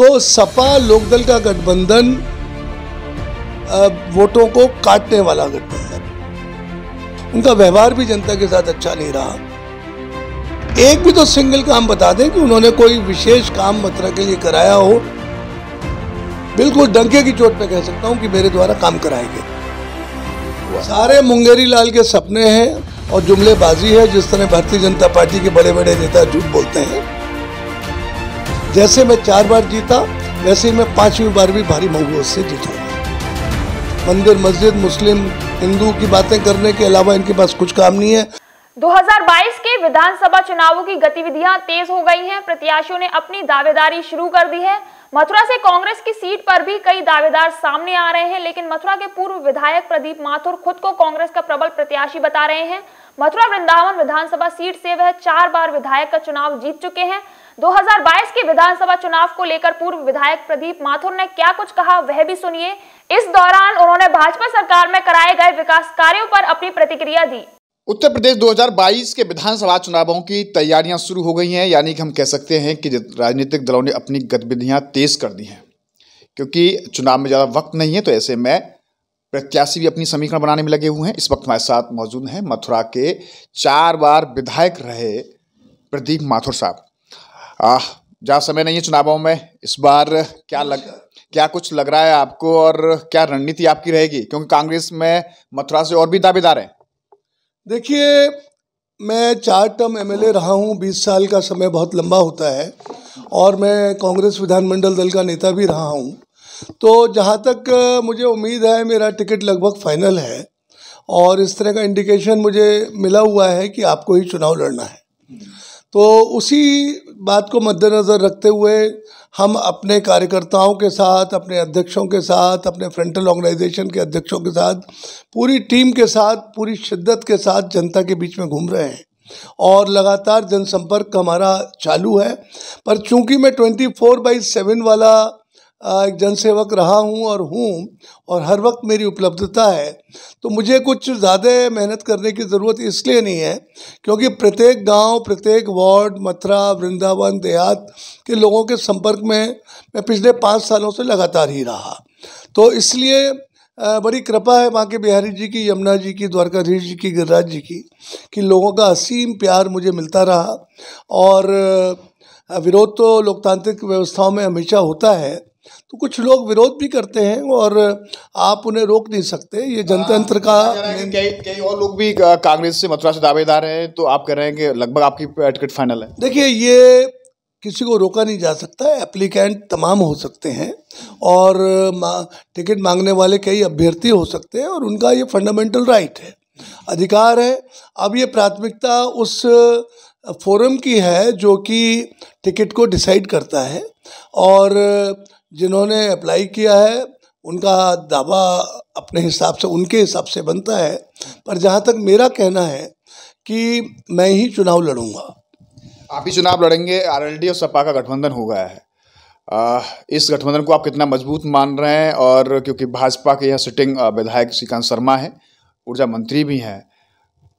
तो सपा लोकदल का गठबंधन वोटों को काटने वाला गठबंधन उनका व्यवहार भी जनता के साथ अच्छा नहीं रहा एक भी तो सिंगल काम बता दें कि उन्होंने कोई विशेष काम मथुरा के लिए कराया हो बिल्कुल डंके की चोट पे कह सकता हूं कि मेरे द्वारा काम कराए गए सारे मुंगेरी लाल के सपने हैं और जुमलेबाजी है जिस तरह भारतीय जनता पार्टी के बड़े बड़े नेता झूठ बोलते हैं जैसे मैं चार बार जीता वैसे ही मैं पांचवी बार भी भारी बहुमत से जीतूंगा मंदिर मस्जिद मुस्लिम हिंदू की बातें करने के अलावा इनके पास कुछ काम नहीं है 2022 के विधानसभा चुनावों की गतिविधियां तेज हो गई हैं प्रत्याशियों ने अपनी दावेदारी शुरू कर दी है मथुरा से कांग्रेस की सीट पर भी कई दावेदार सामने आ रहे हैं लेकिन मथुरा के पूर्व विधायक प्रदीप माथुर खुद को कांग्रेस का प्रबल प्रत्याशी बता रहे हैं मथुरा वृंदावन विधानसभा सीट से वह चार बार विधायक का चुनाव जीत चुके हैं 2022 के विधानसभा चुनाव को लेकर पूर्व विधायक प्रदीप माथुर ने क्या कुछ कहा वह भी सुनिए इस दौरान उन्होंने भाजपा सरकार में कराए गए विकास कार्यो पर अपनी प्रतिक्रिया दी उत्तर प्रदेश 2022 के विधानसभा चुनावों की तैयारियां शुरू हो गई हैं यानी कि हम कह सकते हैं कि राजनीतिक दलों ने अपनी गतिविधियां तेज कर दी हैं क्योंकि चुनाव में ज़्यादा वक्त नहीं है तो ऐसे में प्रत्याशी भी अपनी समीकरण बनाने में लगे हुए हैं इस वक्त हमारे साथ मौजूद हैं मथुरा के चार बार विधायक रहे प्रदीप माथुर साहब आ जहाँ समय नहीं है चुनावों में इस बार क्या लग क्या कुछ लग रहा है आपको और क्या रणनीति आपकी रहेगी क्योंकि कांग्रेस में मथुरा से और भी दावेदार हैं देखिए मैं चार टर्म एमएलए रहा हूं बीस साल का समय बहुत लंबा होता है और मैं कांग्रेस विधानमंडल दल का नेता भी रहा हूं तो जहां तक मुझे उम्मीद है मेरा टिकट लगभग फाइनल है और इस तरह का इंडिकेशन मुझे मिला हुआ है कि आपको ही चुनाव लड़ना है तो उसी बात को मद्देनज़र रखते हुए हम अपने कार्यकर्ताओं के साथ अपने अध्यक्षों के साथ अपने फ्रंटल ऑर्गेनाइजेशन के अध्यक्षों के साथ पूरी टीम के साथ पूरी शिद्दत के साथ जनता के बीच में घूम रहे हैं और लगातार जनसंपर्क हमारा चालू है पर चूंकि मैं 24 फोर बाई सेवन वाला एक जनसेवक रहा हूँ और हूँ और हर वक्त मेरी उपलब्धता है तो मुझे कुछ ज़्यादा मेहनत करने की ज़रूरत इसलिए नहीं है क्योंकि प्रत्येक गांव प्रत्येक वार्ड मथुरा वृंदावन देहात के लोगों के संपर्क में मैं पिछले पाँच सालों से लगातार ही रहा तो इसलिए बड़ी कृपा है माँ के बिहारी जी की यमुना जी की द्वारकाधीश जी की गिरिराज जी की कि लोगों का असीम प्यार मुझे मिलता रहा और विरोध तो लोकतांत्रिक व्यवस्थाओं में हमेशा होता है तो कुछ लोग विरोध भी करते हैं और आप उन्हें रोक नहीं सकते ये जनतंत्र का कई कई और लोग भी कांग्रेस से मथुरा से दावेदार हैं तो आप कह रहे हैं कि लगभग आपकी टिकट फाइनल है देखिए ये किसी को रोका नहीं जा सकता एप्लीकेंट तमाम हो सकते हैं और टिकट मांगने वाले कई अभ्यर्थी हो सकते हैं और उनका ये फंडामेंटल राइट है अधिकार है अब ये प्राथमिकता उस फोरम की है जो कि टिकट को डिसाइड करता है और जिन्होंने अप्लाई किया है उनका दावा अपने हिसाब से उनके हिसाब से बनता है पर जहाँ तक मेरा कहना है कि मैं ही चुनाव लड़ूंगा आप ही चुनाव लड़ेंगे आरएलडी और सपा का गठबंधन हो गया है आ, इस गठबंधन को आप कितना मजबूत मान रहे हैं और क्योंकि भाजपा के यह सिटिंग विधायक श्रीकांत शर्मा है ऊर्जा मंत्री भी हैं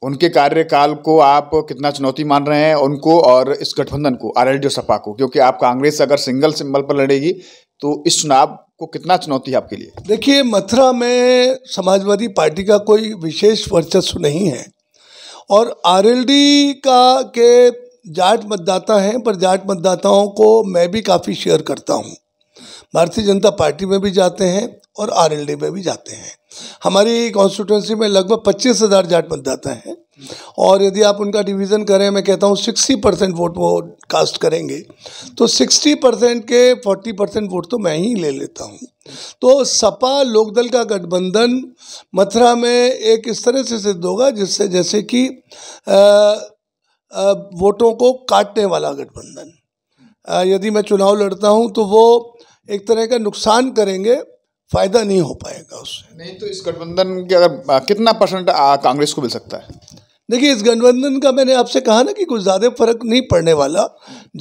उनके कार्यकाल को आप कितना चुनौती मान रहे हैं उनको और इस गठबंधन को आरएलडी और सपा को क्योंकि आप कांग्रेस अगर सिंगल सिंबल पर लड़ेगी तो इस चुनाव को कितना चुनौती है आपके लिए देखिए मथुरा में समाजवादी पार्टी का कोई विशेष वर्चस्व नहीं है और आरएलडी का के जाट मतदाता हैं पर जाट मतदाताओं को मैं भी काफ़ी शेयर करता हूँ भारतीय जनता पार्टी में भी जाते हैं और आर एल डी में भी जाते हैं हमारी कॉन्स्टिट्यूंसी में लगभग पच्चीस हज़ार जाट मतदाता हैं और यदि आप उनका डिवीज़न करें मैं कहता हूँ सिक्सटी परसेंट वोट वो कास्ट करेंगे तो सिक्सटी परसेंट के फोर्टी परसेंट वोट तो मैं ही ले लेता हूँ तो सपा लोकदल का गठबंधन मथुरा में एक इस तरह से सिद्ध होगा जिससे जैसे कि वोटों को काटने वाला गठबंधन यदि मैं चुनाव लड़ता हूँ तो वो एक तरह का नुकसान करेंगे फायदा नहीं हो पाएगा उससे नहीं तो इस गठबंधन के अगर कितना परसेंट कांग्रेस को मिल सकता है देखिए इस गठबंधन का मैंने आपसे कहा ना कि कुछ ज़्यादा फर्क नहीं पड़ने वाला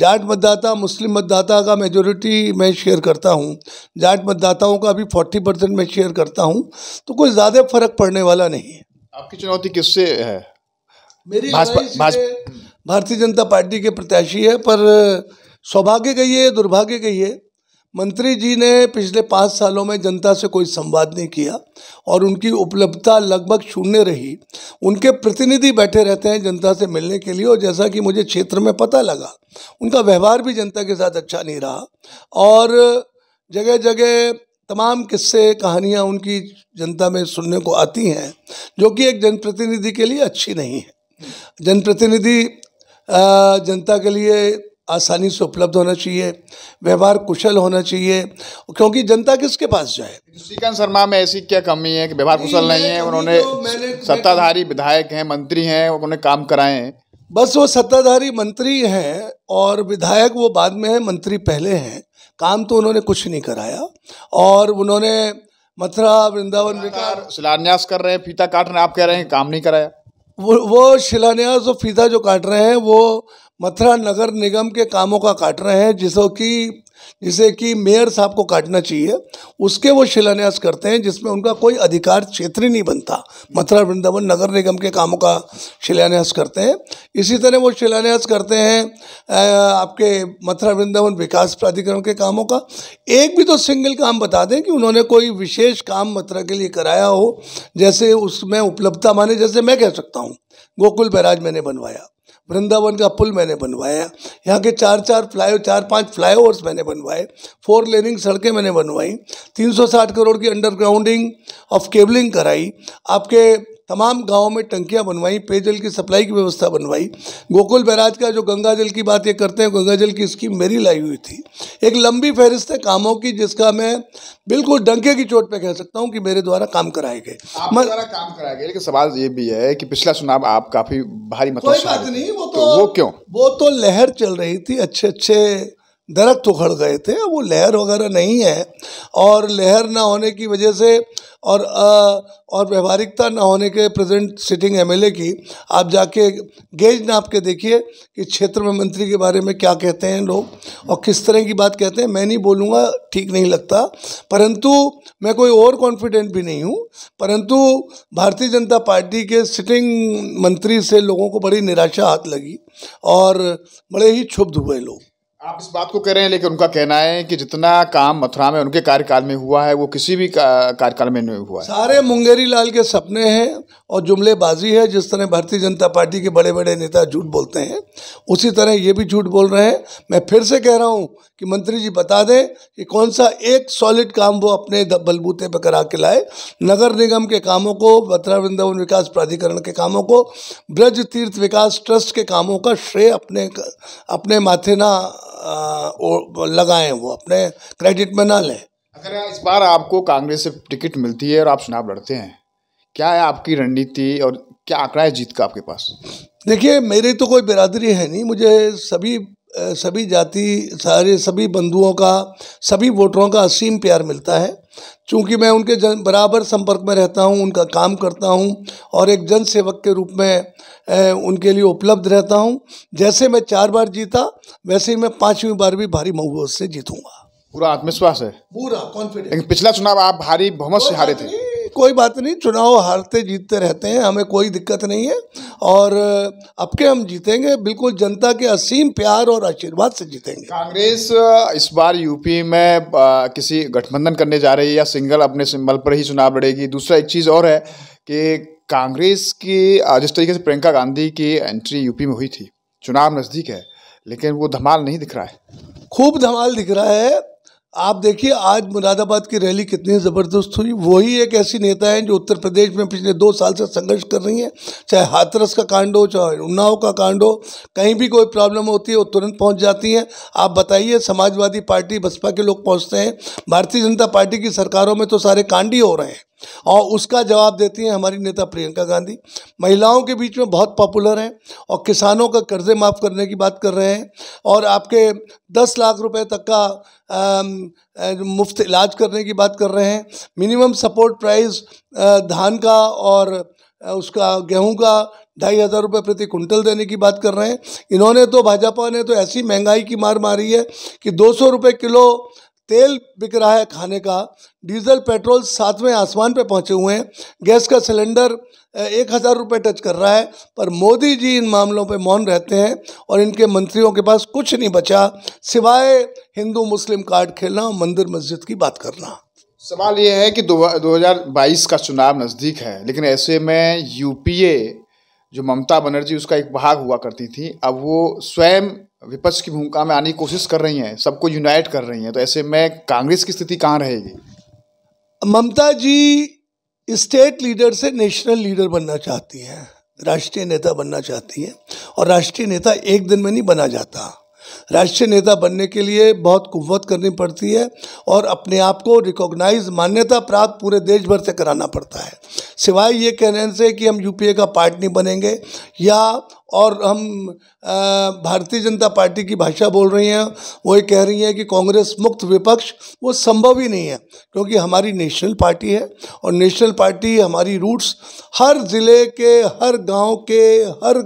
जाट मतदाता मुस्लिम मतदाता का मेजोरिटी मैं शेयर करता हूँ जाट मतदाताओं का भी फोर्टी परसेंट मैं शेयर करता हूँ तो कुछ ज़्यादा फर्क पड़ने वाला नहीं है आपकी चुनौती किससे है मेरी भारतीय जनता पार्टी के प्रत्याशी है पर सौभाग्य कहिए दुर्भाग्य कहिए मंत्री जी ने पिछले पाँच सालों में जनता से कोई संवाद नहीं किया और उनकी उपलब्धता लगभग शून्य रही उनके प्रतिनिधि बैठे रहते हैं जनता से मिलने के लिए और जैसा कि मुझे क्षेत्र में पता लगा उनका व्यवहार भी जनता के साथ अच्छा नहीं रहा और जगह जगह तमाम किस्से कहानियाँ उनकी जनता में सुनने को आती हैं जो कि एक जनप्रतिनिधि के लिए अच्छी नहीं है जनप्रतिनिधि जनता के लिए आसानी से उपलब्ध होना चाहिए व्यवहार कुशल होना चाहिए क्योंकि जनता किसके पास जाए श्रीकांत शर्मा में ऐसी क्या कमी है कि व्यवहार कुशल नहीं है तो उन्होंने सत्ताधारी विधायक हैं मंत्री हैं उन्होंने काम कराए हैं बस वो सत्ताधारी मंत्री हैं और विधायक वो बाद में है मंत्री पहले हैं काम तो उन्होंने कुछ नहीं कराया और उन्होंने मथुरा वृंदावन विकार शिलान्यास कर रहे हैं फीता काट रहे हैं आप कह रहे हैं काम नहीं कराया वो वो शिलान्यास और फीता जो काट रहे हैं वो मथुरा नगर निगम के कामों का काट रहे हैं जिसो कि जिसे कि मेयर साहब को काटना चाहिए उसके वो शिलान्यास करते हैं जिसमें उनका कोई अधिकार क्षेत्र नहीं बनता मथुरा वृंदावन नगर निगम के कामों का शिलान्यास करते हैं इसी तरह वो शिलान्यास करते हैं आपके मथुरा वृंदावन विकास प्राधिकरण के कामों का एक भी तो सिंगल काम बता दें कि उन्होंने कोई विशेष काम मथुरा के लिए कराया हो जैसे उसमें उपलब्धता माने जैसे मैं कह सकता हूँ गोकुल बैराज मैंने बनवाया वृंदावन का पुल मैंने बनवाया यहाँ के चार चार फ्लाई चार पांच फ्लाईओवर्स मैंने बनवाए फोर लेनिंग सड़कें मैंने बनवाई 360 करोड़ की अंडरग्राउंडिंग ऑफ केबलिंग कराई आपके तमाम गाँव में टंकियाँ बनवाई पेयजल की सप्लाई की व्यवस्था बनवाई गोकुल बैराज का जो गंगा जल की बात ये करते हैं गंगा जल की स्कीम मेरी लाई हुई थी एक लंबी फहरिस्त है कामों की जिसका मैं बिल्कुल डंके की चोट पे कह सकता हूँ कि मेरे द्वारा काम कराए गए मैं काम कराए गए लेकिन सवाल ये भी है कि पिछला चुनाव आप काफी भारी मतलब कोई बात नहीं वो तो, तो वो क्यों वो तो लहर चल रही थी अच्छे अच्छे दरख्त उखड़ गए थे वो लहर वगैरह नहीं है और लहर ना होने की वजह से और आ, और व्यवहारिकता न होने के प्रेजेंट सिटिंग एमएलए की आप जाके गेज नाप के देखिए कि क्षेत्र में मंत्री के बारे में क्या कहते हैं लोग और किस तरह की बात कहते हैं मैं नहीं बोलूँगा ठीक नहीं लगता परंतु मैं कोई ओवर कॉन्फिडेंट भी नहीं हूँ परंतु भारतीय जनता पार्टी के सिटिंग मंत्री से लोगों को बड़ी निराशा हाथ लगी और बड़े ही क्षुब्ध हुए लोग आप इस बात को कह रहे हैं लेकिन उनका कहना है कि जितना काम मथुरा में उनके कार्यकाल में हुआ है वो किसी भी कार्यकाल में नहीं हुआ है सारे मुंगेरी लाल के सपने हैं और जुमलेबाजी है जिस तरह भारतीय जनता पार्टी के बड़े बड़े नेता झूठ बोलते हैं उसी तरह ये भी झूठ बोल रहे हैं मैं फिर से कह रहा हूँ कि मंत्री जी बता दें कि कौन सा एक सॉलिड काम वो अपने बलबूते पर करा के लाए नगर निगम के कामों को बथरा वृंदावन विकास प्राधिकरण के कामों को ब्रज तीर्थ विकास ट्रस्ट के कामों का श्रेय अपने अपने माथे ना लगाएं वो अपने क्रेडिट में ना लें अगर इस बार आपको कांग्रेस से टिकट मिलती है और आप चुनाव लड़ते हैं क्या है आपकी रणनीति और क्या आंकड़ा है जीत का आपके पास देखिए मेरी तो कोई बिरादरी है नहीं मुझे सभी सभी जाति सारे सभी बंधुओं का सभी वोटरों का असीम प्यार मिलता है चूँकि मैं उनके जन बराबर संपर्क में रहता हूँ उनका काम करता हूँ और एक जन सेवक के रूप में ए, उनके लिए उपलब्ध रहता हूँ जैसे मैं चार बार जीता वैसे ही मैं पाँचवीं बार भी भारी बहुमत से जीतूंगा पूरा आत्मविश्वास है पूरा कॉन्फिडेंस पिछला चुनाव आप भारी बहुमत से हारे थे कोई बात नहीं चुनाव हारते जीतते रहते हैं हमें कोई दिक्कत नहीं है और अब के हम जीतेंगे बिल्कुल जनता के असीम प्यार और आशीर्वाद से जीतेंगे कांग्रेस इस बार यूपी में किसी गठबंधन करने जा रही है या सिंगल अपने सिंबल पर ही चुनाव लड़ेगी दूसरा एक चीज़ और है कि कांग्रेस की जिस तरीके से प्रियंका गांधी की एंट्री यूपी में हुई थी चुनाव नज़दीक है लेकिन वो धमाल नहीं दिख रहा है खूब धमाल दिख रहा है आप देखिए आज मुरादाबाद की रैली कितनी ज़बरदस्त हुई वही एक ऐसी नेता हैं जो उत्तर प्रदेश में पिछले दो साल से संघर्ष कर रही हैं चाहे हाथरस का कांड हो चाहे उन्नाव का कांड हो कहीं भी कोई प्रॉब्लम होती है वो तुरंत पहुंच जाती हैं आप बताइए समाजवादी पार्टी बसपा के लोग पहुंचते हैं भारतीय जनता पार्टी की सरकारों में तो सारे कांड ही हो रहे हैं और उसका जवाब देती हैं हमारी नेता प्रियंका गांधी महिलाओं के बीच में बहुत पॉपुलर हैं और किसानों का कर्जे माफ़ करने की बात कर रहे हैं और आपके दस लाख रुपए तक का मुफ्त इलाज करने की बात कर रहे हैं मिनिमम सपोर्ट प्राइस धान का और उसका गेहूं का ढाई हज़ार रुपये प्रति कुंटल देने की बात कर रहे हैं इन्होंने तो भाजपा ने तो ऐसी महंगाई की मार मारी है कि दो सौ रुपये किलो तेल बिक रहा है खाने का डीजल पेट्रोल सातवें आसमान पे पहुंचे हुए हैं गैस का सिलेंडर एक हज़ार रुपये टच कर रहा है पर मोदी जी इन मामलों पे मौन रहते हैं और इनके मंत्रियों के पास कुछ नहीं बचा सिवाय हिंदू मुस्लिम कार्ड खेलना और मंदिर मस्जिद की बात करना सवाल ये है कि दो, हज़ार बाईस का चुनाव नज़दीक है लेकिन ऐसे में यूपीए जो ममता बनर्जी उसका एक भाग हुआ करती थी अब वो स्वयं विपक्ष की भूमिका में आने की कोशिश कर रही हैं सबको यूनाइट कर रही हैं तो ऐसे में कांग्रेस की स्थिति कहाँ रहेगी ममता जी स्टेट लीडर से नेशनल लीडर बनना चाहती हैं राष्ट्रीय नेता बनना चाहती हैं और राष्ट्रीय नेता एक दिन में नहीं बना जाता राष्ट्रीय नेता बनने के लिए बहुत कुवत करनी पड़ती है और अपने आप को रिकॉग्नाइज मान्यता प्राप्त पूरे देश भर से कराना पड़ता है सिवाय ये कहने से कि हम यूपीए का पार्ट नहीं बनेंगे या और हम भारतीय जनता पार्टी की भाषा बोल रही हैं वो ये कह रही हैं कि कांग्रेस मुक्त विपक्ष वो संभव ही नहीं है क्योंकि हमारी नेशनल पार्टी है और नेशनल पार्टी हमारी रूट्स हर ज़िले के हर गांव के हर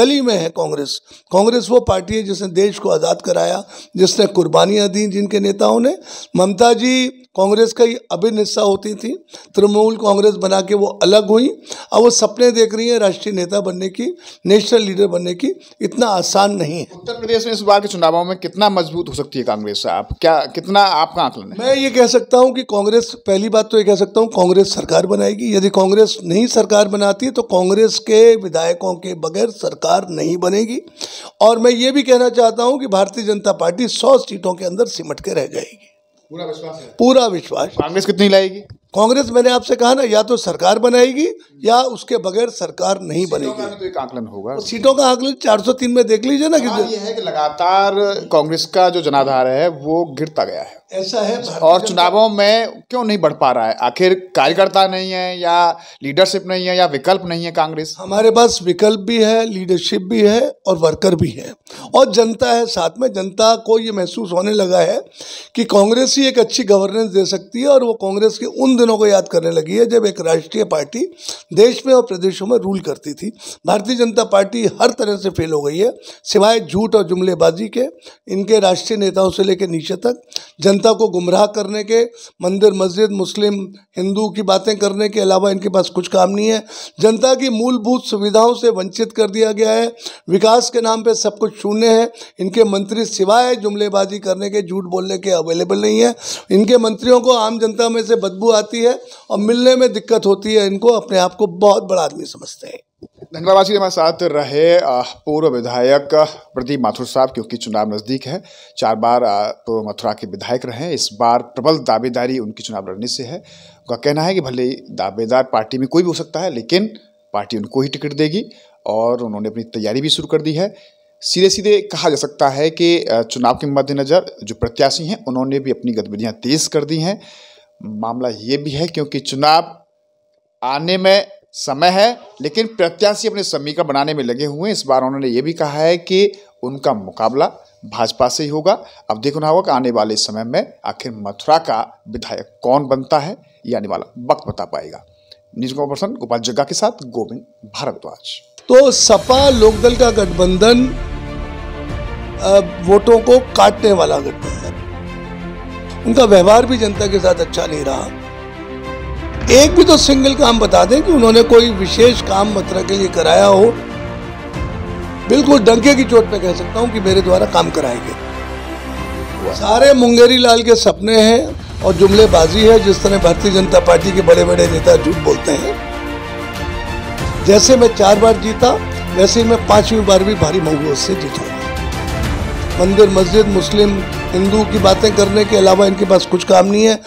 गली में है कांग्रेस कांग्रेस वो पार्टी है जिसने देश को आज़ाद कराया जिसने कुर्बानियाँ दी जिनके नेताओं ने ममता जी कांग्रेस का ही अभिन्न हिस्सा होती थी तृणमूल कांग्रेस बना के वो अलग हुई अब वो सपने देख रही हैं राष्ट्रीय नेता बनने की नेशनल लीडर बनने की इतना आसान नहीं है उत्तर प्रदेश में इस बार के चुनावों में कितना मजबूत हो सकती है कांग्रेस आप क्या कितना आपका आंकलन है मैं ये कह सकता हूँ कि कांग्रेस पहली बात तो ये कह सकता हूँ कांग्रेस सरकार बनाएगी यदि कांग्रेस नहीं सरकार बनाती तो कांग्रेस के विधायकों के बगैर सरकार नहीं बनेगी और मैं ये भी कहना चाहता हूँ कि भारतीय जनता पार्टी सौ सीटों के अंदर सिमट के रह जाएगी पूरा विश्वास है पूरा विश्वास कांग्रेस कितनी लाएगी कांग्रेस मैंने आपसे कहा ना या तो सरकार बनाएगी या उसके बगैर सरकार नहीं बनेगी तो एक आकलन होगा सीटों का आकलन 403 में देख लीजिए ना कि ये है कि लगातार कांग्रेस का जो जनाधार है वो गिरता गया है ऐसा है और चुनावों में क्यों नहीं बढ़ पा रहा है आखिर कार्यकर्ता नहीं है या लीडरशिप नहीं है या विकल्प नहीं है कांग्रेस हमारे पास विकल्प भी है लीडरशिप भी है और वर्कर भी है और जनता है साथ में जनता को ये महसूस होने लगा है कि कांग्रेस ही एक अच्छी गवर्नेंस दे सकती है और वो कांग्रेस के उन दिनों को याद करने लगी है जब एक राष्ट्रीय पार्टी देश में और प्रदेशों में रूल करती थी भारतीय जनता पार्टी हर तरह से फेल हो गई है सिवाय झूठ और जुमलेबाजी के इनके राष्ट्रीय नेताओं से लेकर नीचे तक जनता जनता को गुमराह करने के मंदिर मस्जिद मुस्लिम हिंदू की बातें करने के अलावा इनके पास कुछ काम नहीं है जनता की मूलभूत सुविधाओं से वंचित कर दिया गया है विकास के नाम पे सब कुछ शून्य है इनके मंत्री सिवाय जुमलेबाजी करने के झूठ बोलने के अवेलेबल नहीं है इनके मंत्रियों को आम जनता में से बदबू आती है और मिलने में दिक्कत होती है इनको अपने आप को बहुत बड़ा आदमी समझते हैं जी हमारे साथ रहे पूर्व विधायक प्रदीप माथुर साहब क्योंकि चुनाव नज़दीक है चार बार पूर्व तो मथुरा के विधायक रहे इस बार प्रबल दावेदारी उनकी चुनाव लड़ने से है उनका कहना है कि भले ही दावेदार पार्टी में कोई भी हो सकता है लेकिन पार्टी उनको ही टिकट देगी और उन्होंने अपनी तैयारी भी शुरू कर दी है सीधे सीधे कहा जा सकता है कि चुनाव के मद्देनज़र जो प्रत्याशी हैं उन्होंने भी अपनी गतिविधियाँ तेज़ कर दी हैं मामला ये भी है क्योंकि चुनाव आने में समय है लेकिन प्रत्याशी अपने समीकरण बनाने में लगे हुए हैं इस बार उन्होंने ये भी कहा है कि उनका मुकाबला भाजपा से ही होगा अब देखना होगा कि आने वाले समय में आखिर मथुरा का विधायक कौन बनता है ये आने वाला वक्त बता पाएगा न्यूज पर्सन गोपाल जग्गा के साथ गोविंद भारद्वाज तो सपा लोकदल का गठबंधन वोटों को काटने वाला गठबंधन उनका व्यवहार भी जनता के साथ अच्छा नहीं रहा एक भी तो सिंगल काम बता दें कि उन्होंने कोई विशेष काम मथुरा के लिए कराया हो बिल्कुल डंके की चोट पे कह सकता हूँ कि मेरे द्वारा काम कराए गए सारे मुंगेरी लाल के सपने हैं और जुमलेबाजी है जिस तरह भारतीय जनता पार्टी के बड़े बड़े नेता झूठ बोलते हैं जैसे मैं चार बार जीता वैसे ही मैं पांचवी बार भी भारी बहुमत से जीतूंगा मंदिर मस्जिद मुस्लिम हिंदू की बातें करने के अलावा इनके पास कुछ काम नहीं है